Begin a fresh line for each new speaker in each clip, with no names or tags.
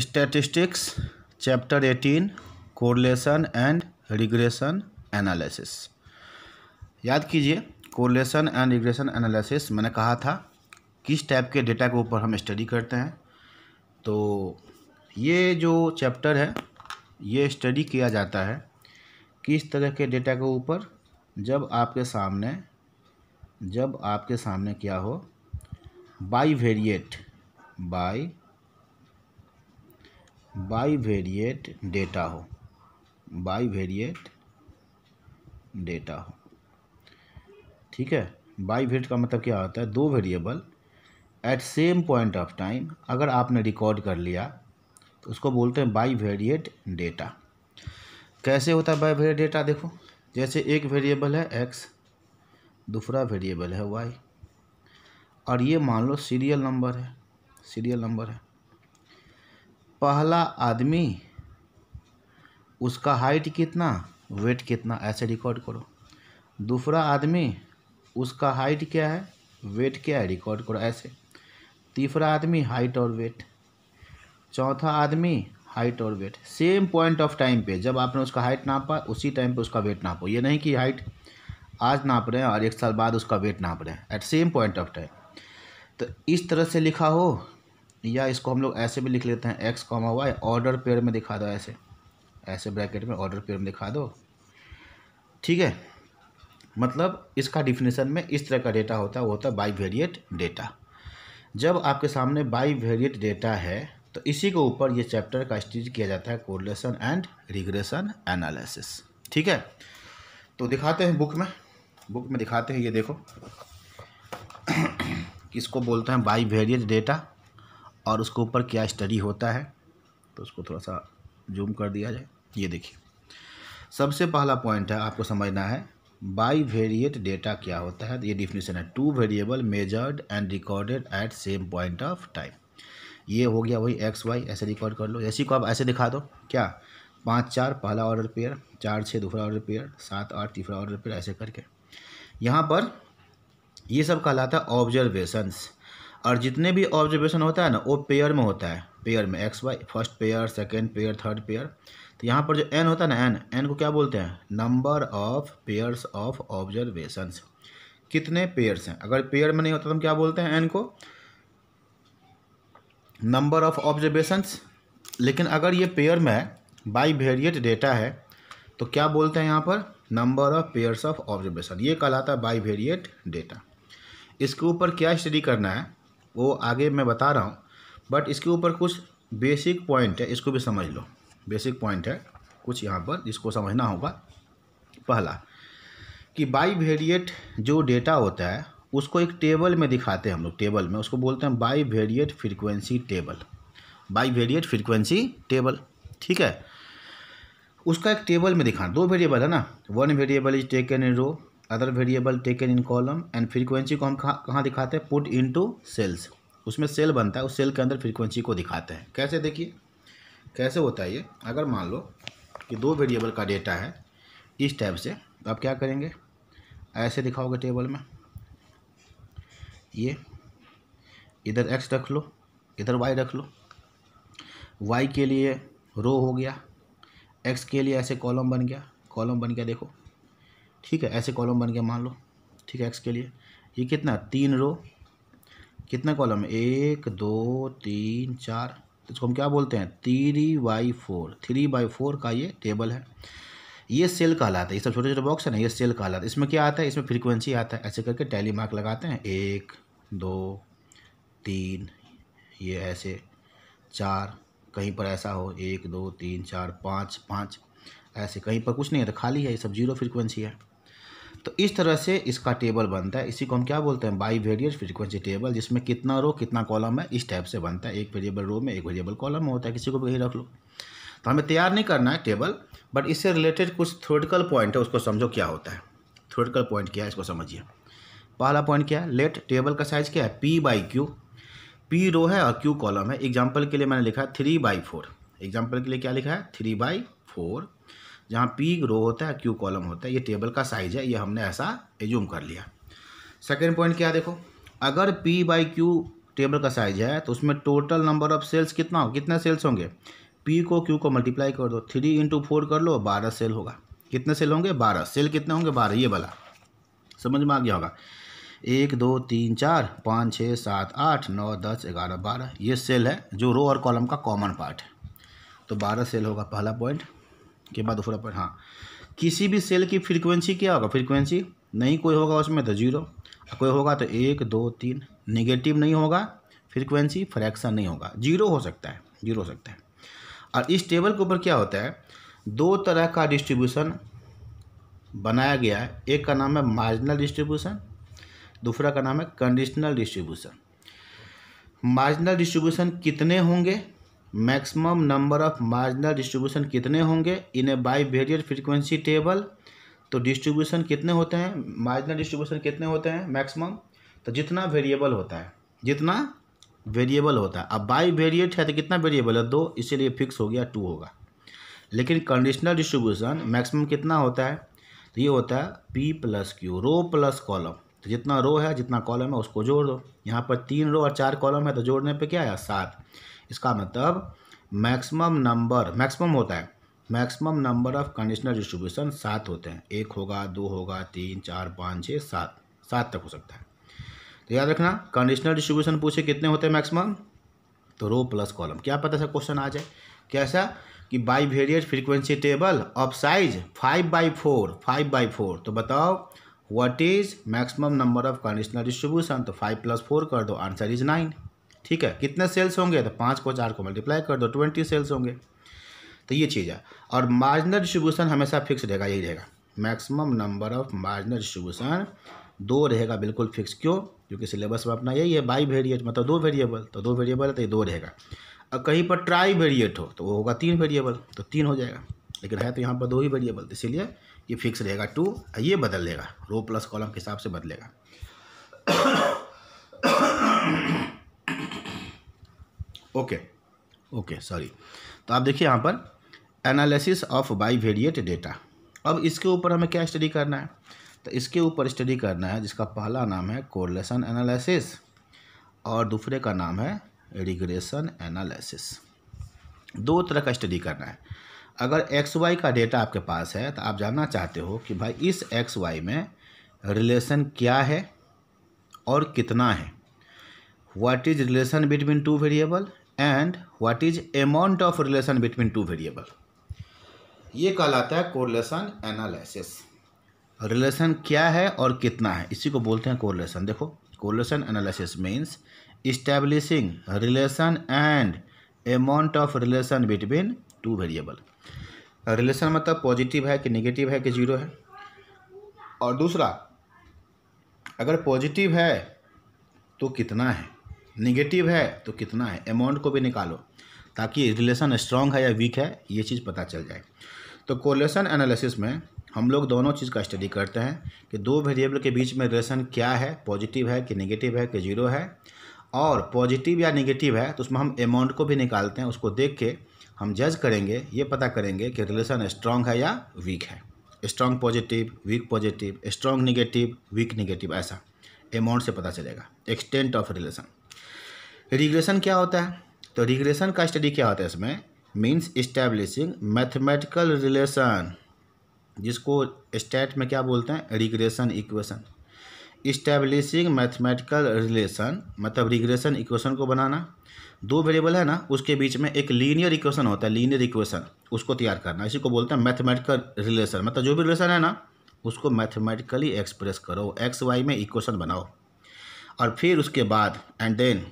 statistics chapter eighteen correlation and regression analysis याद कीजिए कोरलेसन and regression analysis मैंने कहा था किस टाइप के डेटा के ऊपर हम स्टडी करते हैं तो ये जो चैप्टर है ये स्टडी किया जाता है किस तरह के डेटा के ऊपर जब आपके सामने जब आपके सामने क्या हो bivariate bi bivariate data हो बाई वेरिएट डेटा हो ठीक है बाई वेट का मतलब क्या होता है दो variable at same point of time अगर आपने रिकॉर्ड कर लिया तो उसको बोलते हैं बाई वेरिएट डेटा कैसे होता है बाई वेरिएट डेटा देखो जैसे एक वेरिएबल है एक्स दूसरा वेरिएबल है वाई और ये मान लो सीरियल नंबर है सीरियल नंबर है पहला आदमी उसका हाइट कितना वेट कितना ऐसे रिकॉर्ड करो दूसरा आदमी उसका हाइट क्या है वेट क्या है रिकॉर्ड करो ऐसे तीसरा आदमी हाइट और वेट चौथा आदमी हाइट और weight same point of time पे जब आपने उसका हाइट नापा उसी टाइम पे उसका वेट नापो ये नहीं कि हाइट आज नाप रहे हैं और एक साल बाद उसका वेट नाप रहे हैं at same point of time तो इस तरह से लिखा हो या इसको हम लोग ऐसे भी लिख लेते हैं x comma y order pair में दिखा दो ऐसे ऐसे ब्रैकेट में ऑर्डर पेयर में दिखा दो ठीक है मतलब इसका डिफिनेशन में इस तरह का डेटा होता है वो होता है बाई वेरिएट डेटा जब आपके सामने बाई वेरिएट डेटा है तो इसी के ऊपर ये चैप्टर का स्टीज किया जाता है कोरलेसन एंड रिग्रेशन एनालिसिस ठीक है तो दिखाते हैं बुक में बुक में दिखाते हैं ये देखो किसको बोलते हैं बाई वेरिएट डेटा और उसके ऊपर क्या स्टडी होता है तो उसको थोड़ा सा जूम कर दिया जाए ये देखिए सबसे पहला पॉइंट है आपको समझना है बाई वेरिएट डेटा क्या होता है ये डिफिनेशन है two variable measured and recorded at same point of time ये हो गया वही एक्स वाई ऐसे रिकॉर्ड कर लो ऐसी को आप ऐसे दिखा दो क्या पाँच चार पहला ऑर्डर पेयर चार छः दूसरा ऑर्डर पेयर सात आठ तीसरा ऑर्डर पेयर ऐसे करके यहाँ पर ये सब कहलाता है ऑब्जर्वेशंस और जितने भी ऑब्जर्वेशन होता है ना वो पेयर में होता है पेयर में x y first pair second pair third pair तो यहाँ पर जो एन होता है ना एन एन को क्या बोलते हैं number of pairs of observations कितने पेयर्स हैं अगर पेयर में नहीं होता तो हम क्या बोलते हैं एन को नंबर ऑफ ऑब्जर्वेशंस लेकिन अगर ये पेयर में है बाई वेरिएट डेटा है तो क्या बोलते हैं यहाँ पर number of pairs of observation ये कहलाता है बाई वेरिएट डेटा इसके ऊपर क्या स्टडी करना है वो आगे मैं बता रहा हूँ बट इसके ऊपर कुछ बेसिक पॉइंट है इसको भी समझ लो बेसिक पॉइंट है कुछ यहाँ पर जिसको समझना होगा पहला कि बाई वेरिएट जो डेटा होता है उसको एक टेबल में दिखाते हैं हम लोग टेबल में उसको बोलते हैं bivariate frequency table bivariate frequency table ठीक है उसका एक टेबल में दिखाना दो वेरिएबल है ना one variable is taken in row other variable taken in column and frequency को हम कहाँ दिखाते हैं पुट इन टू सेल्स उसमें सेल बनता है उस सेल के अंदर फ्रीक्वेंसी को दिखाते हैं कैसे देखिए कैसे होता है ये अगर मान लो कि दो वेरिएबल का डेटा है इस टाइप से तो आप क्या करेंगे ऐसे दिखाओगे टेबल में ये इधर एक्स रख लो इधर वाई रख लो वाई के लिए रो हो गया एक्स के लिए ऐसे कॉलम बन गया कॉलम बन गया देखो ठीक है ऐसे कॉलम बन गया मान लो ठीक है एक्स के लिए ये कितना तीन रो कितना कॉलम है एक दो तीन चार तो इसको हम क्या बोलते हैं three by four three by four का ये टेबल है ये सेल कहलाता है ये सब छोटे छोटे बॉक्स है ना ये सेल कहलाता है इसमें क्या आता है इसमें फ्रीक्वेंसी आता है ऐसे करके टैली मार्क लगाते हैं एक दो तीन ये ऐसे चार कहीं पर ऐसा हो एक दो तीन चार पाँच पाँच ऐसे कहीं पर कुछ नहीं है तो खाली है ये सब जीरो फ्रिक्वेंसी है तो इस तरह से इसका टेबल बनता है इसी को हम क्या बोलते हैं बाई वेरियर फ्रिक्वेंसी टेबल जिसमें कितना रो कितना कॉलम है इस टाइप से बनता है एक वेरिएबल रो में एक वेरिएबल कॉलम होता है किसी को भी कहीं रख लो तो हमें तैयार नहीं करना है टेबल बट इससे रिलेटेड कुछ थ्योरेटिकल पॉइंट है उसको समझो क्या होता है थ्योरेटिकल पॉइंट क्या है इसको समझिए पहला पॉइंट क्या है लेट टेबल का साइज क्या है P by Q P row है और क्यू कॉलम है एग्जाम्पल के लिए मैंने लिखा है थ्री बाई फोर एग्जाम्पल के लिए क्या लिखा है थ्री बाई फोर जहाँ पी रो होता है क्यू कॉलम होता है ये टेबल का साइज है ये हमने ऐसा एज्यूम कर लिया सेकेंड पॉइंट क्या देखो अगर पी बाई क्यू टेबल का साइज है तो उसमें टोटल नंबर ऑफ सेल्स कितना हो कितने सेल्स होंगे पी को क्यू को मल्टीप्लाई कर दो थ्री इंटू फोर कर लो बारह सेल होगा कितने सेल होंगे बारह सेल कितने होंगे बारह ये वाला समझ में आ गया होगा एक दो तीन चार पाँच छः सात आठ नौ दस ग्यारह बारह ये सेल है जो रो और कॉलम का कॉमन पार्ट है तो बारह सेल होगा पहला पॉइंट के बाद ऊपर अपर हाँ किसी भी सेल की फ्रीक्वेंसी क्या होगा फ्रीक्वेंसी नहीं कोई होगा उसमें तो जीरो कोई होगा तो एक दो तीन निगेटिव नहीं होगा फ्रीक्वेंसी फ्रैक्शन नहीं होगा जीरो हो सकता है जीरो हो सकता है और इस टेबल के ऊपर क्या होता है दो तरह का डिस्ट्रीब्यूशन बनाया गया है एक का नाम है मार्जिनल डिस्ट्रीब्यूशन दूसरा का नाम है कंडीशनल डिस्ट्रीब्यूशन मार्जिनल डिस्ट्रीब्यूशन कितने होंगे maximum number of marginal distribution कितने होंगे in a bivariate frequency table तो डिस्ट्रीब्यूशन कितने होते हैं मार्जिनल डिस्ट्रीब्यूशन कितने होते हैं मैक्सिमम तो जितना वेरिएबल होता है जितना वेरिएबल होता है अब बाई वेरिएट है तो कितना वेरिएबल है दो इसीलिए फिक्स हो गया टू होगा लेकिन कंडीशनल डिस्ट्रीब्यूशन मैक्सिमम कितना होता है तो ये होता है P plus Q row plus column तो जितना रो है जितना कॉलम है उसको जोड़ दो यहाँ पर तीन रो और चार कॉलम है तो जोड़ने पर क्या आया सात इसका मतलब मैक्सिमम नंबर मैक्सिमम होता है maximum number of conditional distribution सात होते हैं एक होगा दो होगा तीन चार पाँच छः सात सात तक हो सकता है तो याद रखना कंडीशनल डिस्ट्रीब्यूशन पूछे कितने होते हैं मैक्सिमम तो रो प्लस कॉलम क्या पता सा क्वेश्चन आ जाए कैसा कि bivariate frequency table of size five by four five by four तो बताओ what is maximum number of conditional distribution तो फाइव प्लस फोर कर दो आंसर इज नाइन ठीक है कितने सेल्स होंगे तो पाँच को चार को मल्टीप्लाई कर दो ट्वेंटी सेल्स होंगे तो ये चीज़ है और मार्जिनल डिस्ट्रीब्यूशन हमेशा फिक्स रहेगा यही रहेगा maximum number of marginal distribution दो रहेगा बिल्कुल फिक्स क्यों क्योंकि सिलेबस में अपना यही है बाई वेरिएट मतलब दो वेरिएबल तो दो वेरिएबल है तो ये दो रहेगा और कहीं पर ट्राई वेरिएट हो तो वो होगा तीन वेरिएबल तो तीन हो जाएगा लेकिन है तो यहाँ पर दो ही वेरिएबल तो इसीलिए ये फिक्स रहेगा टू ये बदल लेगा रो प्लस कॉलम के हिसाब से बदलेगा ओके ओके सॉरी तो आप देखिए यहाँ पर analysis of bivariate data अब इसके ऊपर हमें क्या स्टडी करना है तो इसके ऊपर स्टडी करना है जिसका पहला नाम है कोरलेसन एनालिसिस और दूसरे का नाम है रिग्रेशन एनालिसिस दो तरह का स्टडी करना है अगर एक्स वाई का डेटा आपके पास है तो आप जानना चाहते हो कि भाई इस एक्स वाई में रिलेशन क्या है और कितना है what is relation between two variable and what is amount of relation between two variable ये कहलाता है कोरलेशन एनालिसिस रिलेशन क्या है और कितना है इसी को बोलते हैं कोरलेशन देखो correlation analysis means establishing relation and amount of relation between two variable relation मतलब पॉजिटिव है कि नेगेटिव है कि जीरो है और दूसरा अगर पॉजिटिव है तो कितना है निगेटिव है तो कितना है अमाउंट को भी निकालो ताकि रिलेशन स्ट्रांग है या वीक है ये चीज़ पता चल जाए तो कोलेशन एनालिसिस में हम लोग दोनों चीज़ का स्टडी करते हैं कि दो वेरिएबल के बीच में रिलेशन क्या है पॉजिटिव है कि नेगेटिव है कि जीरो है और पॉजिटिव या नेगेटिव है तो उसमें हम अमाउंट को भी निकालते हैं उसको देख के हम जज करेंगे ये पता करेंगे कि रिलेशन स्ट्रांग है या वीक है strong positive weak positive strong negative weak negative ऐसा अमाउंट से पता चलेगा एक्सटेंट ऑफ रिलेशन रिग्रेशन क्या होता है तो रिग्रेशन का स्टडी क्या होता है इसमें मीन्स इस्टेब्लिशिंग मैथमेटिकल रिलेशन जिसको स्टेट में क्या बोलते हैं regression equation establishing mathematical relation मतलब रिग्रेशन इक्वेशन को बनाना दो वेरिएबल है ना उसके बीच में एक लीनियर इक्वेशन होता है लीनियर इक्वेशन उसको तैयार करना इसी को बोलते हैं मैथमेटिकल रिलेशन मतलब जो भी रिलेशन है ना उसको मैथमेटिकली एक्सप्रेस करो एक्स वाई में इक्वेशन बनाओ और फिर उसके बाद एंड देन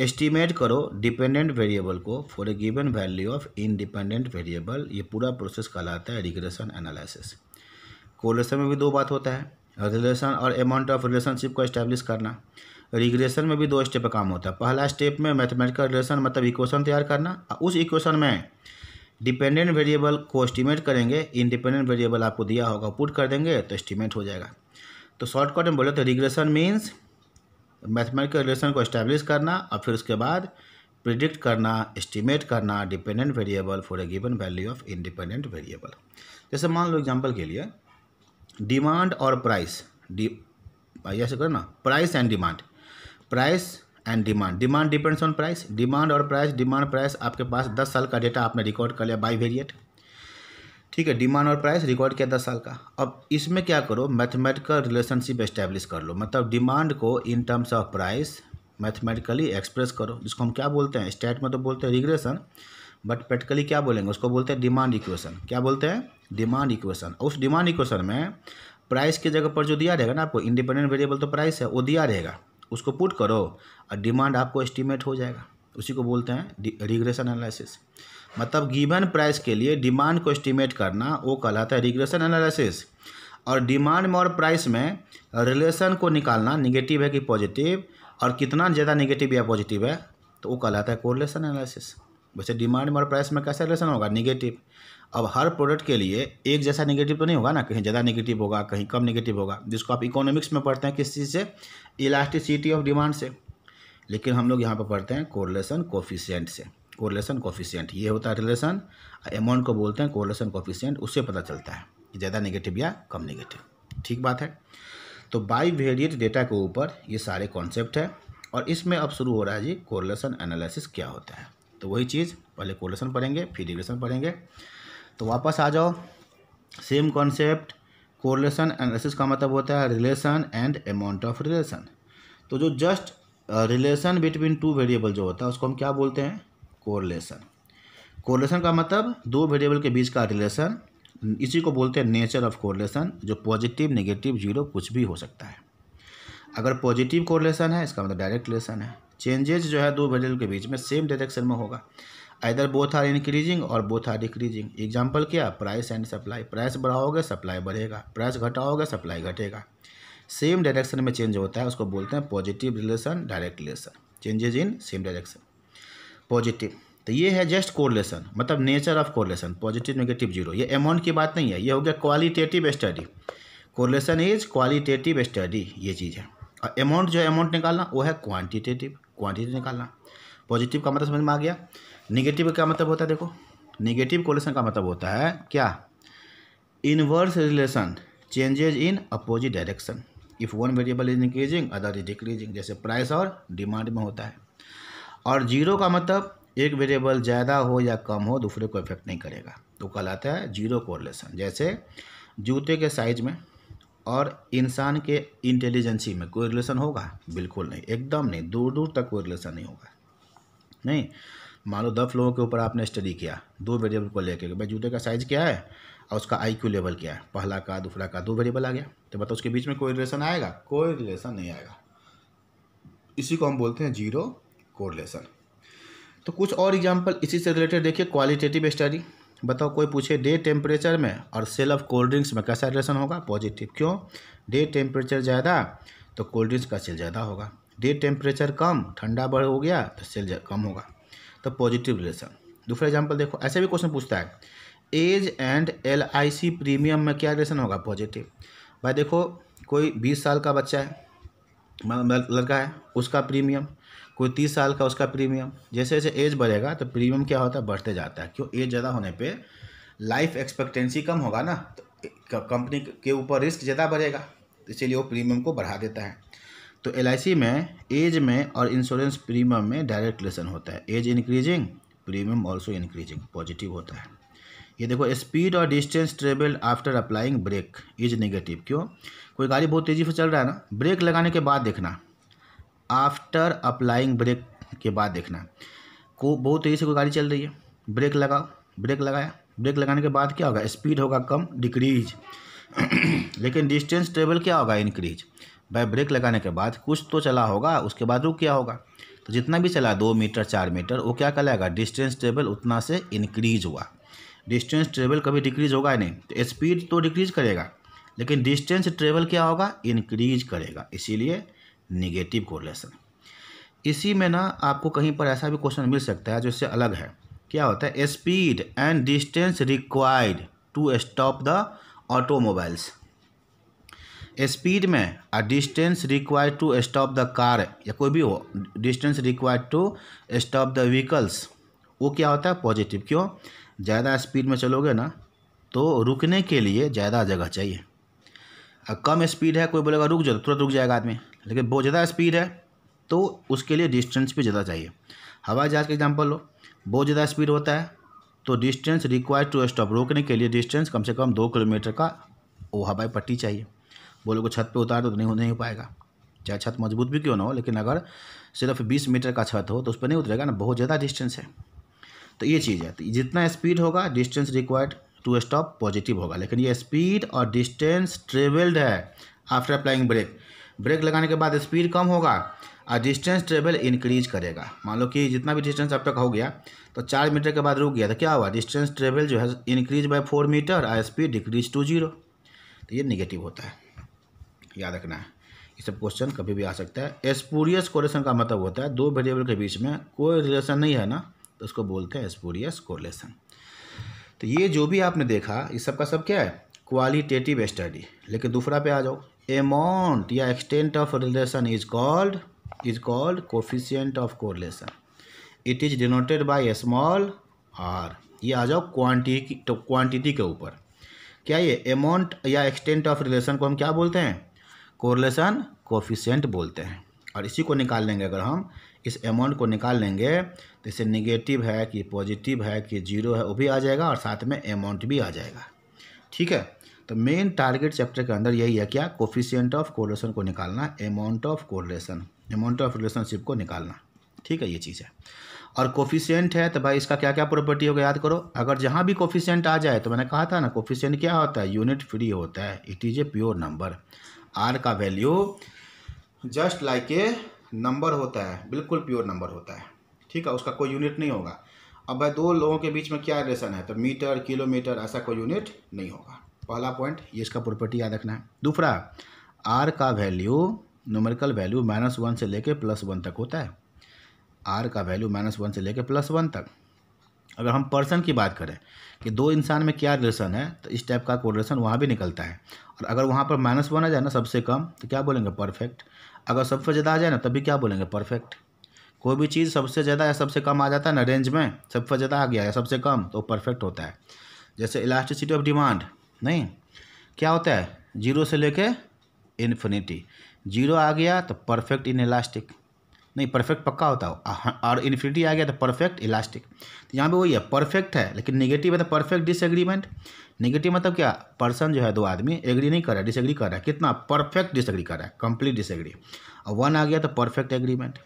एस्टिमेट करो डिपेंडेंट वेरिएबल को for a given value of independent variable ये पूरा प्रोसेस कहलाता है रिग्रेशन एनालिसिस कोलेशन में भी दो बात होता है रिलेशन और अमाउंट ऑफ रिलेशनशिप को इस्टेब्लिश करना रिग्रेशन में भी दो स्टेप का काम होता है पहला स्टेप में मैथमेटिकल रिलेशन मतलब इक्वेशन तैयार करना और उस इक्वेशन में डिपेंडेंट वेरिएबल को एस्टिमेट करेंगे इनडिपेंडेंट वेरिएबल आपको दिया होगा पुट कर देंगे तो एस्टिमेट हो जाएगा तो शॉर्टकट में बोले तो रिग्रेशन मीन्स मैथमेटिकल रिलेशन को इस्टेब्लिश करना और फिर उसके बाद प्रिडिक्ट करना एस्टिमेट करना dependent variable for a given value of independent variable जैसे मान लो एग्जांपल के लिए डिमांड और प्राइस डी ऐसे करो ना price and demand price and demand demand depends on price demand और प्राइस डिमांड प्राइस आपके पास दस साल का डेटा आपने रिकॉर्ड कर लिया बाई वेरिएट ठीक है डिमांड और प्राइस रिकॉर्ड किया दस साल का अब इसमें क्या करो मैथमेटिकल रिलेशनशिप एस्टेब्लिश कर लो मतलब डिमांड को in terms of price mathematically express करो जिसको हम क्या बोलते हैं स्टेट में तो बोलते हैं रिग्रेशन बट प्रैक्टिकली क्या बोलेंगे उसको बोलते हैं डिमांड इक्वेशन क्या बोलते हैं डिमांड इक्वेशन उस डिमांड इक्वेशन में प्राइस की जगह पर जो दिया रहेगा ना आपको इंडिपेंडेंट वेरिएबल तो प्राइस है वो दिया रहेगा उसको पुट करो और डिमांड आपको एस्टिमेट हो जाएगा उसी को बोलते हैं रिग्रेशन एनालिसिस मतलब गिवन प्राइस के लिए डिमांड को एस्टिमेट करना वो कहलाता है रिग्रेशन एनालिसिस और डिमांड और प्राइस में रिलेशन को निकालना निगेटिव है कि पॉजिटिव और कितना ज़्यादा निगेटिव या पॉजिटिव है तो वो कहलाता है कोरिलेशन एनालिसिस वैसे डिमांड और प्राइस में कैसा रिलेशन होगा निगेटिव अब हर प्रोडक्ट के लिए एक जैसा निगेटिव तो नहीं होगा ना कहीं ज़्यादा निगेटिव होगा कहीं कम निगेटिव होगा जिसको आप इकोनॉमिक्स में पढ़ते हैं किस चीज़ से इलास्टिसिटी ऑफ डिमांड से लेकिन हम लोग यहाँ पर पढ़ते हैं कोरिलेशन कोफिशियंट से कोरिलेशन कोफिशियंट ये होता है रिलेशन अमाउंट को बोलते हैं कोरिलेशन कोफिशियंट उससे पता चलता है कि ज़्यादा नेगेटिव या कम नेगेटिव ठीक बात है तो बाई वेरिएट डेटा के ऊपर ये सारे कॉन्सेप्ट है और इसमें अब शुरू हो रहा है जी कोरलेशन एनालिसिस क्या होता है तो वही चीज़ पहले कोरलेशन पढ़ेंगे फिर रिग्रेशन पढ़ेंगे तो वापस आ जाओ सेम कॉन्सेप्ट कोरलेशन एनालिसिस का मतलब होता है relation and amount of relation तो जो just relation between two variable जो होता है उसको हम क्या बोलते हैं कोरलेशन कोरलेशन का मतलब दो वेरिएबल के बीच का रिलेशन इसी को बोलते हैं नेचर ऑफ कोरलेशन जो पॉजिटिव नेगेटिव जीरो कुछ भी हो सकता है अगर पॉजिटिव कोरलेशन है इसका मतलब डायरेक्ट रिलेशन है चेंजेस जो है दो वेरिएबल के बीच में सेम डायरेक्शन में होगा इधर बोथ आर इंक्रीजिंग और बोथ आर डिक्रीजिंग एग्जाम्पल क्या प्राइस एंड सप्लाई प्राइस बढ़ाओगे सप्लाई बढ़ेगा प्राइस घटाओगे सप्लाई घटेगा सेम डायरेक्शन में चेंज होता है उसको बोलते हैं positive relation direct relation changes in same direction positive तो ये है जस्ट कोरलेसन मतलब nature of correlation positive negative zero ये अमाउंट की बात नहीं है ये हो गया qualitative study correlation is qualitative study ये चीज़ है और अमाउंट जो है अमाउंट निकालना वो है क्वांटिटेटिव क्वांटिटी निकालना पॉजिटिव का मतलब समझ में आ गया निगेटिव का मतलब होता है देखो निगेटिव कोरलेसन का मतलब होता है क्या inverse relation changes in opposite direction if one variable is increasing other is decreasing जैसे प्राइस और डिमांड में होता है और जीरो का मतलब एक वेरिएबल ज़्यादा हो या कम हो दूसरे को इफेक्ट नहीं करेगा तो कहलाता है जीरो कोरलेसन जैसे जूते के साइज में और इंसान के इंटेलिजेंसी में कोई रिलेशन होगा बिल्कुल नहीं एकदम नहीं दूर दूर तक कोई रिलेशन नहीं होगा नहीं मान लो दस लोगों के ऊपर आपने स्टडी किया दो वेरिएबल को लेकर भाई जूते का साइज़ क्या है और उसका आईक्यू लेवल क्या है पहला का दूसरा का दो वेरिएबल आ गया तो बताओ उसके बीच में कोई रिलेशन आएगा कोई रिलेशन नहीं आएगा इसी को हम बोलते हैं जीरो कोरिलेशन तो कुछ और एग्जाम्पल इसी से रिलेटेड देखिए क्वालिटेटिव स्टडी बताओ कोई पूछे डे टेम्परेचर में और सेल ऑफ कोल्ड ड्रिंक्स में कैसा रिलेशन होगा पॉजिटिव क्यों डे टेम्परेचर ज़्यादा तो कोल्ड ड्रिंक्स का सेल ज़्यादा होगा डे टेम्परेचर कम ठंडा बढ़ हो गया तो सेल कम होगा तो पॉजिटिव रिलेशन दूसरा एग्जाम्पल देखो ऐसे भी क्वेश्चन पूछता है age and L I C premium में क्या रिलेशन होगा पॉजिटिव भाई देखो कोई बीस साल का बच्चा है लड़का है उसका प्रीमियम कोई तीस साल का उसका प्रीमियम जैसे जैसे एज बढ़ेगा तो प्रीमियम क्या होता है बढ़ते जाता है क्यों एज ज़्यादा होने पे लाइफ एक्सपेक्टेंसी कम होगा ना तो कंपनी के ऊपर रिस्क ज़्यादा बढ़ेगा तो इसीलिए वो प्रीमियम को बढ़ा देता है तो एल में एज में और इंश्योरेंस प्रीमियम में डायरेक्ट रिलेशन होता है age increasing premium also increasing positive होता है ये देखो स्पीड और distance travel after applying brake is negative क्यों कोई गाड़ी बहुत तेज़ी से चल रहा है ना ब्रेक लगाने के बाद देखना आफ्टर अप्लाइंग ब्रेक के बाद देखना को बहुत तेज़ी से कोई गाड़ी चल रही है ब्रेक लगाओ ब्रेक लगाया ब्रेक लगाने के बाद क्या होगा स्पीड होगा कम डिक्रीज लेकिन डिस्टेंस ट्रेवल क्या होगा इंक्रीज भाई ब्रेक लगाने के बाद कुछ तो चला होगा उसके बाद रुक क्या होगा तो जितना भी चला दो मीटर चार मीटर वो क्या कहलाएगा डिस्टेंस ट्रेवल उतना से इंक्रीज हुआ डिस्टेंस ट्रेवल कभी डिक्रीज होगा नहीं तो स्पीड तो डिक्रीज करेगा लेकिन डिस्टेंस ट्रेवल क्या होगा इंक्रीज करेगा इसीलिए निगेटिव कोरिलेशन इसी में ना आपको कहीं पर ऐसा भी क्वेश्चन मिल सकता है जो इससे अलग है क्या होता है speed and distance required to stop the automobiles speed में आ distance required to stop the car या कोई भी हो distance required to stop the vehicles वो क्या होता है पॉजिटिव क्यों ज़्यादा स्पीड में चलोगे ना तो रुकने के लिए ज़्यादा जगह चाहिए कम स्पीड है कोई बोलेगा रुक जाओ तुरंत रुक जाएगा आदमी लेकिन बहुत ज़्यादा स्पीड है तो उसके लिए डिस्टेंस भी ज़्यादा चाहिए हवाई जहाज़ का एग्जाम्पल लो बहुत ज़्यादा स्पीड होता है तो डिस्टेंस रिक्वायर्ड टू स्टॉप रोकने के लिए डिस्टेंस कम से कम दो किलोमीटर का वो हवाई पट्टी चाहिए बोलो को छत पे उतार दो तो नहीं हो नहीं हो पाएगा चाहे छत मजबूत भी क्यों ना हो लेकिन अगर सिर्फ बीस मीटर का छत हो तो उस पर नहीं उतरेगा ना बहुत ज़्यादा डिस्टेंस है तो ये चीज़ है तो जितना स्पीड होगा distance required to stop positive होगा लेकिन ये स्पीड और डिस्टेंस ट्रेवल्ड है आफ्टर अप्लाइंग ब्रेक ब्रेक लगाने के बाद स्पीड कम होगा और डिस्टेंस ट्रेवल इंक्रीज करेगा मान लो कि जितना भी डिस्टेंस अब तक हो गया तो चार मीटर के बाद रुक गया तो क्या हुआ डिस्टेंस ट्रेवल जो है इंक्रीज बाय फोर मीटर और स्पीड डिक्रीज टू जीरो तो ये निगेटिव होता है याद रखना है ये सब क्वेश्चन कभी भी आ सकता है एस्पूरियस कोरेशन का मतलब होता है दो वेरिएबल के बीच में कोई रिलेशन नहीं है ना तो उसको बोलते हैं एस्पूरियस कोरेशन तो ये जो भी आपने देखा ये सब का सब क्या है क्वालिटेटिव स्टडी लेकिन दूसरा पे आ जाओ अमाउंट या extent of relation is called is called coefficient of correlation it is denoted by small r ये आ जाओ क्वान्टी तो क्वांटिटी के ऊपर क्या ये अमाउंट या एक्सटेंट ऑफ रिलेशन को हम क्या बोलते हैं कोरिलेशन कोफिशियंट बोलते हैं और इसी को निकाल लेंगे अगर हम इस अमाउंट को निकाल लेंगे तो इसे निगेटिव है कि पॉजिटिव है कि जीरो है वो भी आ जाएगा और साथ में अमाउंट भी आ जाएगा ठीक है तो मेन टारगेट चैप्टर के अंदर यही है क्या कोफिशियंट ऑफ कोलेशन को निकालना amount of correlation amount of relationship को निकालना ठीक है ये चीज़ है और कोफिशियंट है तो भाई इसका क्या क्या प्रॉपर्टी होगा याद करो अगर जहाँ भी कोफिशियंट आ जाए तो मैंने कहा था ना कोफिशियंट क्या होता है यूनिट फ्री होता है it is a pure number r का value just like a number होता है बिल्कुल प्योर नंबर होता है ठीक है उसका कोई यूनिट नहीं होगा अब भाई दो लोगों के बीच में क्या रिलेशन है तो मीटर किलोमीटर ऐसा कोई यूनिट नहीं होगा पहला पॉइंट ये इसका प्रॉपर्टी याद रखना है दूसरा आर का value numerical value minus one से लेके प्लस वन तक होता है आर का वैल्यू माइनस वन से लेके प्लस वन तक अगर हम पर्सन की बात करें कि दो इंसान में क्या रिलेशन है तो इस टाइप का कोरिलेशन वहाँ भी निकलता है और अगर वहाँ पर माइनस वन आ जाए ना सबसे कम तो क्या बोलेंगे परफेक्ट अगर सबसे ज़्यादा आ जाए ना तभी क्या बोलेंगे परफेक्ट कोई भी चीज़ सबसे ज़्यादा या सबसे कम आ जाता है ना रेंज में सबसे ज़्यादा आ गया या सबसे कम तो परफेक्ट होता है जैसे इलास्टिसिटी ऑफ डिमांड नहीं क्या होता है जीरो से लेके इन्फिनिटी जीरो आ गया तो परफेक्ट इन इलास्टिक नहीं परफेक्ट पक्का होता हो हाँ, और इन्फिनिटी आ गया तो परफेक्ट इलास्टिक तो यहाँ पे वही है परफेक्ट है लेकिन नेगेटिव है तो परफेक्ट डिसएग्रीमेंट नेगेटिव मतलब क्या पर्सन जो है दो आदमी एग्री नहीं कर रहा है डिसएग्री कर रहा है कितना परफेक्ट डिसएग्री कर रहा है कंप्लीट डिसएग्री और वन आ गया तो परफेक्ट एग्रीमेंट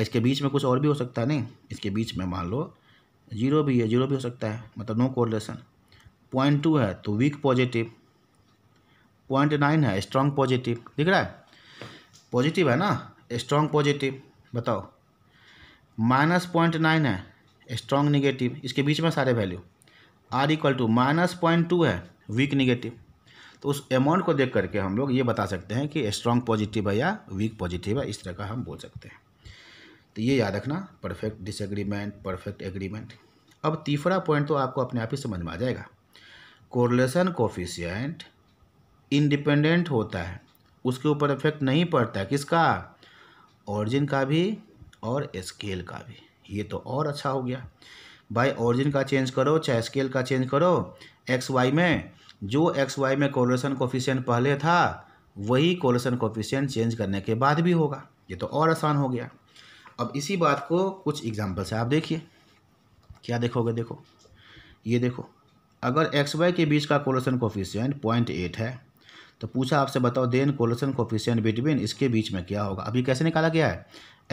इसके बीच में कुछ और भी हो सकता है नहीं इसके बीच में मान लो जीरो भी है जीरो भी हो सकता है मतलब नो कोरिलेशन पॉइंट टू है तो वीक पॉजिटिव पॉइंट नाइन है स्ट्रॉन्ग पॉजिटिव दिख रहा है पॉजिटिव है ना स्ट्रॉन्ग पॉजिटिव बताओ माइनस पॉइंट नाइन है स्ट्रॉन्ग निगेटिव इसके बीच में सारे value are equal to minus point two है वीक निगेटिव तो उस अमाउंट को देख करके हम लोग ये बता सकते हैं कि स्ट्रॉन्ग पॉजिटिव है या वीक पॉजिटिव है इस तरह का हम बोल सकते हैं तो ये याद रखना परफेक्ट डिसएग्रीमेंट परफेक्ट एग्रीमेंट अब तीसरा पॉइंट तो आपको अपने आप ही समझ में आ जाएगा कोरलेशन कोफिशियंट इंडिपेंडेंट होता है उसके ऊपर इफेक्ट नहीं पड़ता है किसका ऑरिजिन का भी और स्केल का भी ये तो और अच्छा हो गया भाई ऑरिजिन का चेंज करो चाहे स्केल का चेंज करो एक्स वाई में जो एक्स वाई में कोरिलेशन कोफिशियंट पहले था वही कोरिलेशन कोफिशियंट चेंज करने के बाद भी होगा ये तो और आसान हो गया अब इसी बात को कुछ एग्जाम्पल से आप देखिए क्या देखोगे देखो ये देखो अगर एक्स वाई के बीच का कोलेसन कोफिशियंट पॉइंट एट है तो पूछा आपसे बताओ देन कोलेसन कोफिशियंट बिटवीन इसके बीच में क्या होगा अभी कैसे निकाला गया है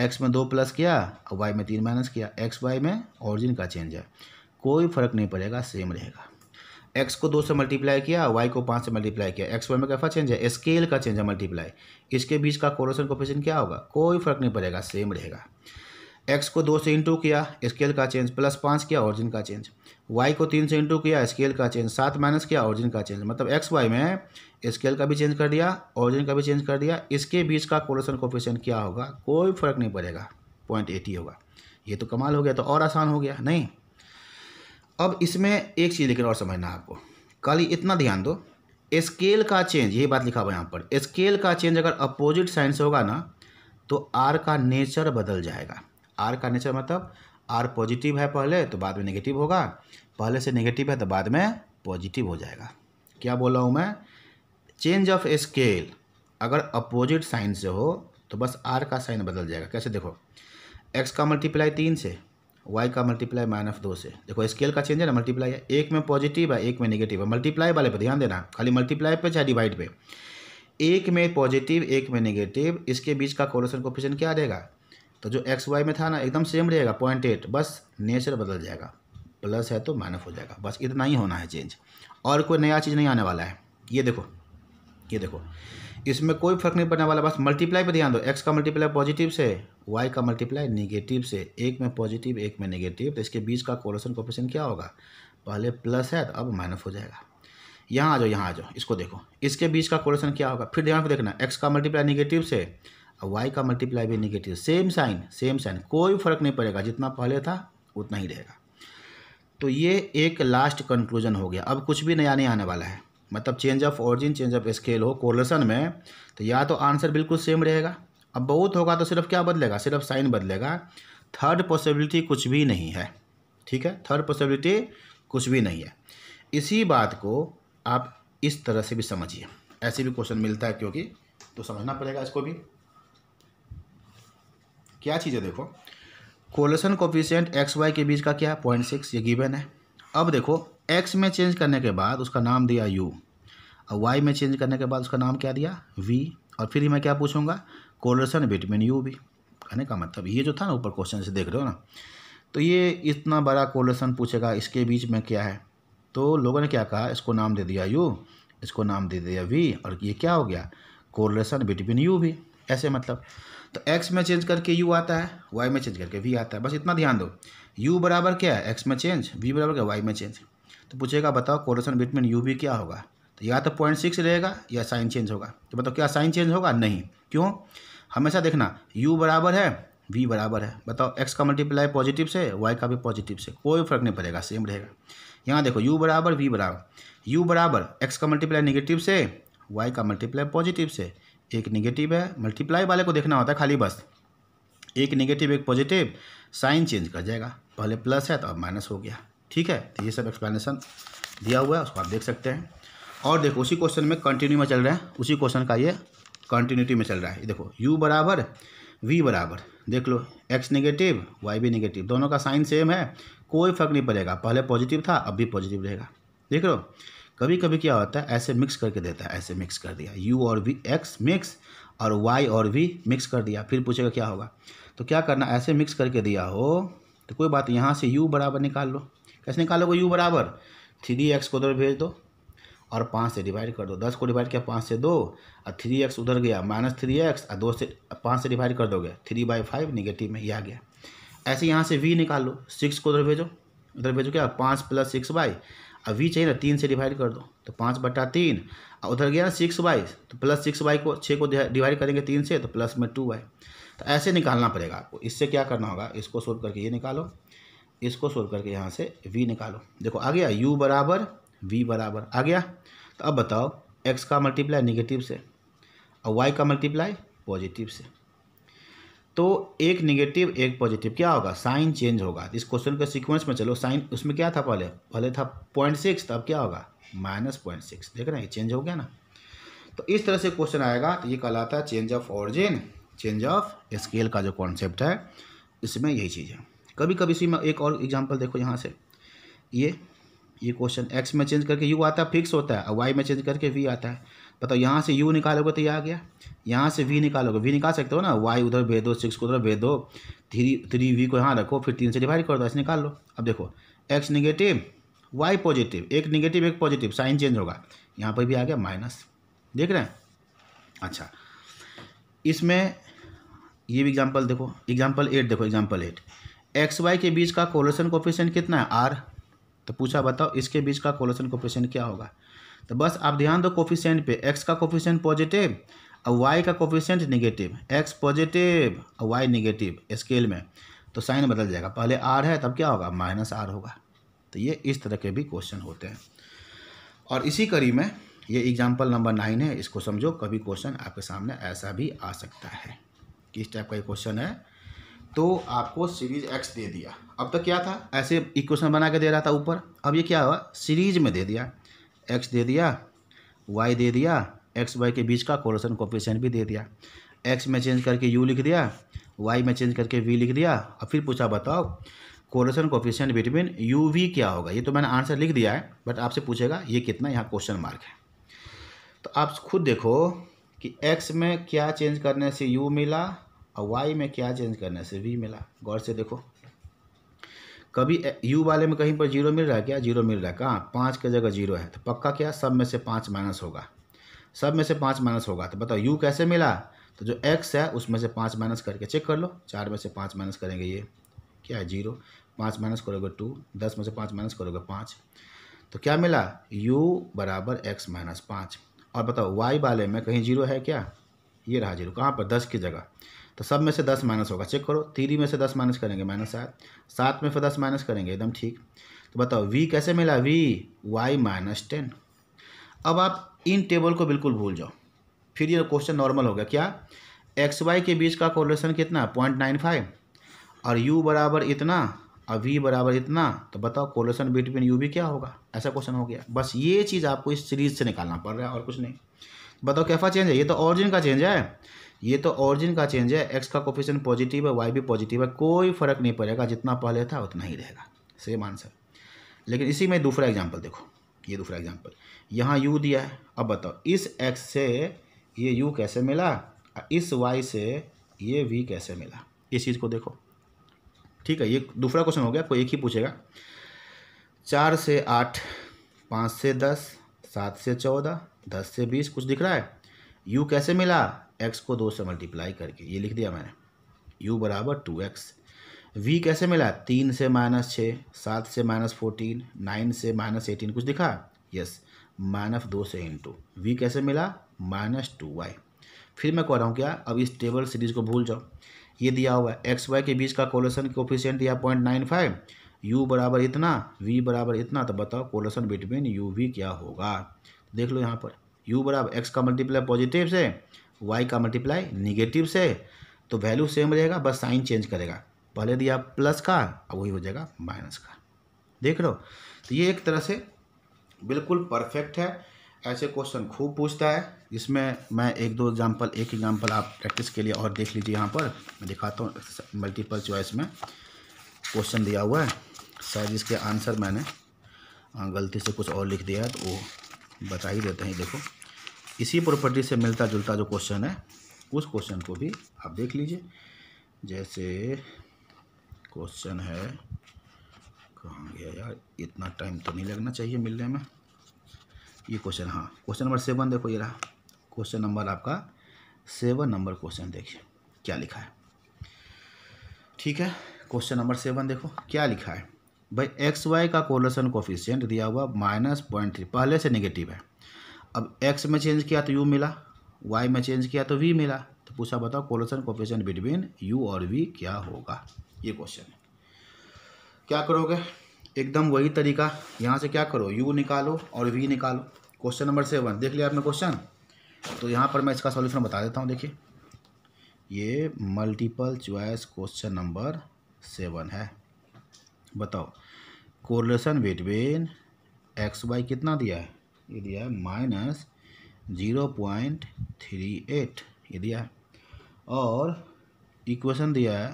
एक्स में दो प्लस किया और वाई में तीन माइनस किया एक्स वाई में ऑरिजिन का चेंज है कोई फर्क नहीं पड़ेगा सेम रहेगा एक्स को दो से मल्टीप्लाई किया वाई को पाँच से मल्टीप्लाई किया एक्स वाई में कैसा चेंज है स्केल का चेंज है मल्टीप्लाई इसके बीच का कोरोसन कोफिशियन क्या होगा कोई फर्क नहीं पड़ेगा सेम रहेगा एक्स को दो से इंटू किया स्केल का चेंज प्लस पाँच किया ऑरिजिन का चेंज वाई को तीन से इंटू किया स्केल का चेंज सात माइनस किया ऑरिजिन का चेंज मतलब एक्स वाई में स्केल का भी चेंज कर दिया ऑरिजिन का भी चेंज कर दिया इसके बीच का कोलेशन कोफिशियंट क्या होगा कोई फर्क नहीं पड़ेगा पॉइंट एटी होगा ये तो कमाल हो गया तो और आसान हो गया नहीं अब इसमें एक चीज़ लेकिन और समझना आपको खाली इतना ध्यान दो स्केल का चेंज यही बात लिखा हुआ यहाँ पर स्केल का चेंज अगर अपोजिट साइन से होगा ना तो आर का नेचर बदल जाएगा आर का नेचर मतलब आर पॉजिटिव है पहले तो बाद में नेगेटिव होगा पहले से नेगेटिव है तो बाद में पॉजिटिव हो जाएगा क्या बोल रहा हूँ मैं चेंज ऑफ स्केल अगर अपोजिट साइन से हो तो बस आर का साइन बदल जाएगा कैसे देखो एक्स का मल्टीप्लाई तीन से वाई का मल्टीप्लाई माइनस दो से देखो स्केल का चेंज है ना मल्टीप्लाई है एक में पॉजिटिव है एक में नेगेटिव है मल्टीप्लाई वाले पर ध्यान देना खाली मल्टीप्लाई पे चाहे डिवाइड पे एक में पॉजिटिव एक में नेगेटिव इसके बीच का कोरोसन कोफिशन क्या आ तो जो एक्स वाई में था ना एकदम सेम रहेगा पॉइंट एट बस नेचर बदल जाएगा प्लस है तो माइनस हो जाएगा बस इतना ही होना है चेंज और कोई नया चीज़ नहीं आने वाला है ये देखो ये देखो इसमें कोई फर्क नहीं पड़ने वाला बस मल्टीप्लाई पर ध्यान दो एक्स का मल्टीप्लाई पॉजिटिव से वाई का मल्टीप्लाई निगेटिव से एक में पॉजिटिव एक में निगेटिव तो इसके बीच का कोलोशन कोपेशन क्या होगा पहले प्लस है तो अब माइनस हो जाएगा यहाँ आ जाओ यहाँ आ जाओ इसको देखो इसके बीच का कोलेशन क्या होगा फिर ध्यान को देखना एक्स का मल्टीप्लाई निगेटिव से वाई का मल्टीप्लाई भी negative same sign same sign कोई फर्क नहीं पड़ेगा जितना पहले था उतना ही रहेगा तो ये एक लास्ट कंक्लूजन हो गया अब कुछ भी नया नहीं आने वाला है मतलब change of origin change of scale हो कोरलेशन में तो या तो आंसर बिल्कुल सेम रहेगा अब बहुत होगा तो सिर्फ क्या बदलेगा सिर्फ साइन बदलेगा थर्ड पॉसिबिलिटी कुछ भी नहीं है ठीक है थर्ड पॉसिबिलिटी कुछ भी नहीं है इसी बात को आप इस तरह से भी समझिए ऐसे भी क्वेश्चन मिलता है क्योंकि तो समझना पड़ेगा इसको भी क्या चीज़ है देखो कोलेशन कोफिशियंट एक्स वाई के बीच का क्या है पॉइंट सिक्स ये गिवन है अब देखो एक्स में चेंज करने के बाद उसका नाम दिया यू और वाई में चेंज करने के बाद उसका नाम क्या दिया वी और फिर मैं क्या पूछूंगा कोलेशन बिटवीन यू भी कहने का मतलब ये जो था ना ऊपर क्वेश्चन से देख रहे हो ना तो ये इतना बड़ा कोलेशन पूछेगा इसके बीच में क्या है तो लोगों ने क्या कहा इसको नाम दे दिया यू इसको नाम दे दिया वी और ये क्या हो गया कोलेशन बिटवीन यू भी ऐसे मतलब तो एक्स में चेंज करके यू आता है वाई में चेंज करके वी आता है बस इतना ध्यान दो यू बराबर क्या है एक्स में चेंज वी बराबर क्या वाई में चेंज तो पूछेगा बताओ कोरेशन बिटवीन यू भी क्या होगा तो या तो पॉइंट सिक्स रहेगा या साइन चेंज होगा तो बताओ क्या साइन चेंज होगा नहीं क्यों हमेशा देखना यू बराबर है वी बराबर है बताओ एक्स का मल्टीप्लाई पॉजिटिव से वाई का भी पॉजिटिव से कोई फर्क नहीं पड़ेगा सेम रहेगा यहाँ देखो u बराबर v बराबर u बराबर x का मल्टीप्लाई निगेटिव से y का मल्टीप्लाई पॉजिटिव से एक निगेटिव है मल्टीप्लाई वाले को देखना होता है खाली बस एक निगेटिव एक पॉजिटिव साइन चेंज कर जाएगा पहले प्लस है तो अब माइनस हो गया ठीक है तो ये सब एक्सप्लेनेशन दिया हुआ है उसको आप देख सकते हैं और देखो उसी क्वेश्चन में कंटिन्यू में चल रहा है उसी क्वेश्चन का ये कंटिन्यूटी में चल रहा है देखो u बराबर v बराबर देख लो x निगेटिव y भी निगेटिव दोनों का साइन सेम है कोई फर्क नहीं पड़ेगा पहले पॉजिटिव था अब भी पॉजिटिव रहेगा देख लो कभी कभी क्या होता है ऐसे मिक्स करके देता है ऐसे मिक्स कर दिया यू और वी एक्स मिक्स और वाई और वी मिक्स कर दिया फिर पूछेगा क्या होगा तो क्या करना ऐसे मिक्स करके दिया हो तो कोई बात यहाँ से यू बराबर निकाल लो कैसे निकालोगे यू बराबर थ्री एक्स को उधर भेज दो और पाँच से डिवाइड कर दो दस को डिवाइड किया पाँच से दो और थ्री एक्स उधर गया माइनस थ्री एक्स और दो से पाँच से डिवाइड कर दोगे थ्री बाई फाइव निगेटिव में ये आ गया ऐसे यहाँ से वी निकाल लो सिक्स को उधर भेजो उधर भेजो क्या पाँच प्लस सिक्स बाई अब वी चाहिए ना तीन से डिवाइड कर दो तो पाँच बटा तीन और उधर गया ना सिक्स वाई तो प्लस सिक्स वाई को छः को डिवाइड करेंगे तीन से तो प्लस में टू वाई तो ऐसे निकालना पड़ेगा आपको इससे क्या करना होगा इसको सोल्व करके ये निकालो इसको सोल्व करके यहाँ से वी निकालो देखो आ गया यू बराबर वी बराबर आ गया तो अब बताओ एक्स का मल्टीप्लाई निगेटिव से और वाई का मल्टीप्लाई पॉजिटिव से तो एक निगेटिव एक पॉजिटिव क्या होगा साइन चेंज होगा इस क्वेश्चन के सीक्वेंस में चलो साइन उसमें क्या था पहले पहले था पॉइंट सिक्स अब क्या होगा माइनस पॉइंट सिक्स देख रहे हैं चेंज हो गया ना तो इस तरह से क्वेश्चन आएगा तो ये कहलाता है change of origin change of scale का जो कॉन्सेप्ट है इसमें यही चीज़ है कभी कभी इसी में एक और एग्जाम्पल देखो यहाँ से ये ये क्वेश्चन एक्स में चेंज करके यू आता है फिक्स होता है और वाई में चेंज करके वी आता है बताओ यहाँ से यू निकालोगे तो ये आ गया यहाँ से वी निकालोगे वी निकाल सकते हो ना वाई उधर भेज दो सिक्स को उधर भेज दो थ्री थ्री वी को यहाँ रखो फिर तीन से डिवाइड कर दो ऐसे निकाल लो अब देखो एक्स निगेटिव वाई पॉजिटिव एक निगेटिव एक पॉजिटिव साइन चेंज होगा यहाँ पर भी आ गया माइनस देख रहे हैं अच्छा इसमें ये भी एग्जाम्पल देखो एग्जाम्पल एट देखो एग्जाम्पल एट एक्स वाई के बीच का कोलेशन कोफिशेंट कितना है आर तो पूछा बताओ इसके बीच का कोलेशन कोफिशेंट क्या होगा तो बस आप ध्यान दो कोफिशेंट पे एक्स का कोफिशेंट पॉजिटिव और वाई का कोफिशेंट निगेटिव एक्स पॉजिटिव और वाई निगेटिव स्केल में तो साइन बदल जाएगा पहले आर है तब क्या होगा माइनस आर होगा तो ये इस तरह के भी क्वेश्चन होते हैं और इसी कड़ी में ये एग्जाम्पल नंबर नाइन है इसको समझो कभी क्वेश्चन आपके सामने ऐसा भी आ सकता है किस टाइप का ये क्वेश्चन है तो आपको सीरीज एक्स दे दिया अब तक तो क्या था ऐसे इक्वेशन बना के दे रहा था ऊपर अब ये क्या हुआ सीरीज में दे दिया एक्स दे दिया वाई दे दिया एक्स वाई के बीच का कोरोसन कोपिशन भी दे दिया एक्स में चेंज करके यू लिख दिया वाई में चेंज करके वी लिख दिया और फिर पूछा बताओ correlation coefficient between u v क्या होगा ये तो मैंने आंसर लिख दिया है बट आपसे पूछेगा ये कितना यहाँ क्वेश्चन मार्क है तो आप खुद देखो कि एक्स में क्या चेंज करने से यू मिला और वाई में क्या चेंज करने से वी मिला गौर से देखो कभी यू वाले में कहीं पर जीरो मिल रहा है क्या जीरो मिल रहा है कहाँ पाँच के जगह जीरो है तो पक्का क्या सब में से पाँच माइनस होगा सब में से पाँच माइनस होगा तो बताओ यू कैसे मिला तो जो एक्स है उसमें से पाँच माइनस करके चेक कर लो चार में से पाँच माइनस करेंगे ये क्या है जीरो पाँच माइनस करोगे टू दस में से पाँच माइनस करोगे पाँच तो क्या मिला u बराबर एक्स माइनस पाँच और बताओ y वाले में कहीं जीरो है क्या ये रहा जीरो कहाँ पर दस की जगह तो सब में से दस माइनस होगा चेक करो थ्री में से दस माइनस करेंगे माइनस सात सात में से दस माइनस करेंगे एकदम ठीक तो बताओ वी कैसे मिला वी वाई माइनस टेन अब आप इन टेबल को बिल्कुल भूल जाओ फिर ये क्वेश्चन नॉर्मल हो गया क्या एक्स वाई के बीच का कोलेशन कितना पॉइंट नाइन फाइव और यू बराबर इतना और वी बराबर इतना तो बताओ कोलेशन बिटवीन यू भी क्या होगा ऐसा क्वेश्चन हो गया बस ये चीज़ आपको इस सीरीज से निकालना पड़ रहा है और कुछ नहीं बताओ कैफा चेंज है ये तो ऑरिजिन का चेंज है ये तो ऑरिजिन का चेंज है एक्स का कोफिशन पॉजिटिव है वाई भी पॉजिटिव है कोई फर्क नहीं पड़ेगा जितना पहले था उतना ही रहेगा सेम आंसर लेकिन इसी में दूसरा एग्जाम्पल देखो ये दूसरा एग्जाम्पल यहाँ यू दिया है अब बताओ इस एक्स से ये यू कैसे मिला इस वाई से ये वी कैसे मिला इस चीज़ को देखो ठीक है ये दूसरा क्वेश्चन हो गया कोई एक ही पूछेगा चार से आठ पाँच से दस सात से चौदह दस से बीस कुछ दिख रहा है यू कैसे मिला एक्स को दो से मल्टीप्लाई करके ये लिख दिया मैंने यू बराबर टू एक्स वी कैसे मिला तीन से माइनस छः सात से माइनस फोर्टीन नाइन से माइनस एटीन कुछ दिखा यस माइनस दो से इंटू वी कैसे मिला माइनस टू वाई फिर मैं कह रहा हूँ क्या अब इस टेबल सीरीज को भूल जाओ ये दिया हुआ है एक्स वाई के बीच का कोलेशन कोफिशियंट दिया पॉइंट नाइन फाइव यू बराबर इतना वी बराबर इतना तो बताओ कोलेशन बिटवीन यू वी क्या होगा देख लो यहाँ पर यू बराबर एक्स का मल्टीप्लाई पॉजिटिव से वाई का मल्टीप्लाई निगेटिव से तो वैल्यू सेम रहेगा बस साइन चेंज करेगा पहले दिया प्लस का अब वही हो जाएगा माइनस का देख लो तो ये एक तरह से बिल्कुल परफेक्ट है ऐसे क्वेश्चन खूब पूछता है इसमें मैं एक दो एग्जाम्पल एक एग्जाम्पल आप प्रैक्टिस के लिए और देख लीजिए यहाँ पर मैं दिखाता हूँ मल्टीपल चॉइस में क्वेश्चन दिया हुआ है शायद इसके आंसर मैंने हाँ, गलती से कुछ और लिख दिया है तो वो बता ही देते हैं देखो इसी प्रॉपर्टी से मिलता जुलता जो क्वेश्चन है उस क्वेश्चन को भी आप देख लीजिए जैसे क्वेश्चन है कहाँ गया यार इतना टाइम तो नहीं लगना चाहिए मिलने में ये क्वेश्चन हाँ क्वेश्चन नंबर सेवन देखो ये रहा क्वेश्चन नंबर आपका सेवन नंबर क्वेश्चन देखिए क्या लिखा है ठीक है क्वेश्चन नंबर सेवन देखो क्या लिखा है भाई एक्स वाई का कोलेशन कोफिशियंट दिया हुआ माइनस पॉइंट थ्री पहले से नेगेटिव है अब एक्स में चेंज किया तो यू मिला वाई में चेंज किया तो वी मिला तो पूछा बताओ कोलोशन कोपेशन बिटवीन यू और वी क्या होगा ये क्वेश्चन है क्या करोगे एकदम वही तरीका यहाँ से क्या करो यू निकालो और वी निकालो क्वेश्चन नंबर सेवन देख लिया आपने क्वेश्चन तो यहाँ पर मैं इसका सॉल्यूशन बता देता हूँ देखिए ये multiple choice question number seven है बताओ कोरलेशन बिटवीन एक्स वाई कितना दिया है ये दिया minus zero point three eight ये दिया और इक्वेशन दिया है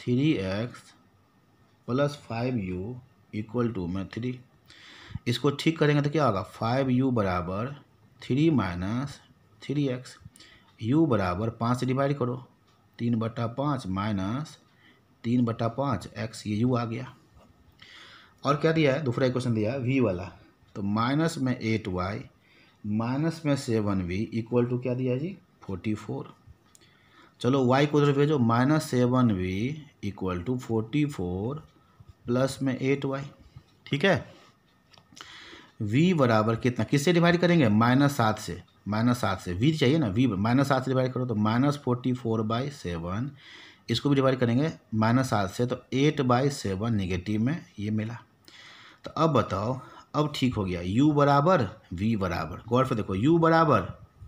three x plus five u equal to में थ्री इसको ठीक करेंगे तो क्या होगा फाइव यू बराबर three minus three x u बराबर पाँच से डिवाइड करो तीन बटा पाँच माइनस तीन बटा पाँच एक्स ये यू आ गया और क्या दिया है दूसरा इक्वेशन दिया है वी वाला तो माइनस में एट वाई माइनस में सेवन वी इक्वल टू क्या दिया जी फोर्टी फोर चलो वाई को उधर भेजो minus seven v equal to forty four plus में एट वाई ठीक है वी बराबर कितना किससे डिवाइड करेंगे माइनस सात से माइनस सात से वी चाहिए ना वी माइनस सात से डिवाइड करो तो minus forty four by seven इसको भी डिवाइड करेंगे माइनस सात से तो एट बाई सेवन निगेटिव में ये मिला तो अब बताओ अब ठीक हो गया u बराबर v बराबर गौर से देखो u बराबर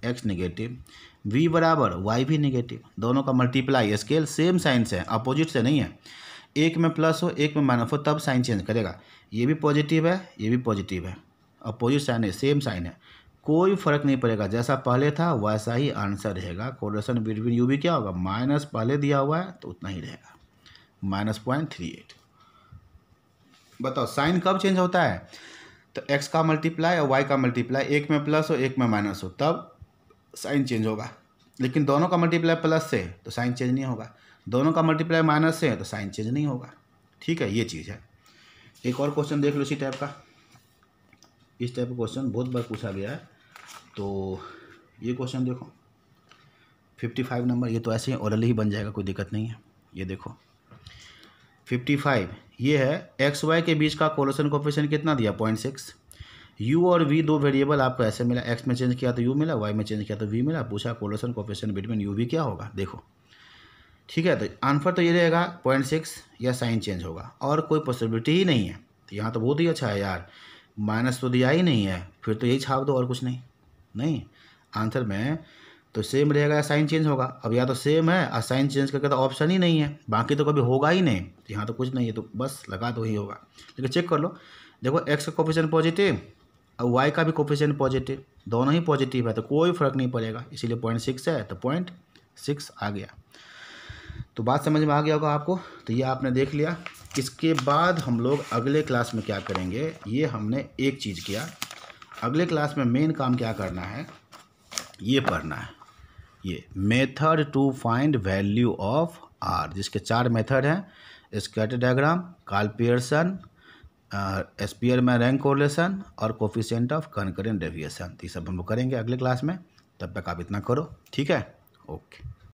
एक्स नेगेटिव v बराबर y भी निगेटिव दोनों का मल्टीप्लाई स्केल सेम साइन से है अपोजिट से नहीं है एक में प्लस हो एक में माइनस हो तब साइन चेंज करेगा ये भी पॉजिटिव है ये भी पॉजिटिव है अपोजिट साइन है सेम साइन है कोई फर्क नहीं पड़ेगा जैसा पहले था वैसा ही आंसर रहेगा कोरेशन बिटवीन यू भी क्या होगा माइनस पहले दिया हुआ है तो उतना ही रहेगा माइनस पॉइंट थ्री एट बताओ साइन कब चेंज होता है तो एक्स का मल्टीप्लाई और वाई का मल्टीप्लाई एक में प्लस हो एक में माइनस हो तब साइन चेंज होगा लेकिन दोनों का मल्टीप्लाई प्लस से तो साइन चेंज नहीं होगा दोनों का मल्टीप्लाई माइनस से है तो साइन चेंज नहीं होगा ठीक है ये चीज़ है एक और क्वेश्चन देख लो इसी टाइप का इस टाइप का क्वेश्चन बहुत बार पूछा गया है तो ये क्वेश्चन देखो फिफ्टी फाइव नंबर ये तो ऐसे ही ओरली ही बन जाएगा कोई दिक्कत नहीं है ये देखो फिफ्टी फाइव ये है एक्स वाई के बीच का कोलोसन कोफिशन कितना दिया पॉइंट सिक्स यू और वी दो वेरिएबल आपको ऐसे मिला एक्स में चेंज किया तो यू मिला वाई में चेंज किया तो वी मिला पूछा correlation coefficient between u v क्या होगा देखो ठीक है तो आंसर तो ये रहेगा पॉइंट सिक्स या साइन चेंज होगा और कोई पॉसिबिलिटी ही नहीं है तो यहाँ तो बहुत ही अच्छा है यार माइनस तो दिया ही नहीं है फिर तो यही छाप दो और कुछ नहीं नहीं आंसर में तो सेम रहेगा या साइन चेंज होगा अब या तो सेम है और साइन चेंज करके तो ऑप्शन ही नहीं है बाकी तो कभी होगा ही नहीं तो यहाँ तो कुछ नहीं है तो बस लगा तो ही होगा लेकिन चेक कर लो देखो एक्स का कॉपिशन पॉजिटिव और वाई का भी कॉपिशन पॉजिटिव दोनों ही पॉजिटिव है तो कोई फर्क नहीं पड़ेगा इसीलिए पॉइंट सिक्स है तो पॉइंट सिक्स आ गया तो बात समझ में आ गया होगा आपको तो ये आपने देख लिया इसके बाद हम लोग अगले क्लास में क्या करेंगे ये हमने एक चीज़ किया अगले क्लास में मेन काम क्या करना है ये पढ़ना है ये method to find value of r जिसके चार मेथड हैं स्कैटर डायग्राम काल पियर्सन में रैंक कोरलेसन और कोफिशेंट ऑफ कनकरेंट डेविएशन ये सब हम लोग करेंगे अगले क्लास में तब तक आप इतना करो ठीक है ओके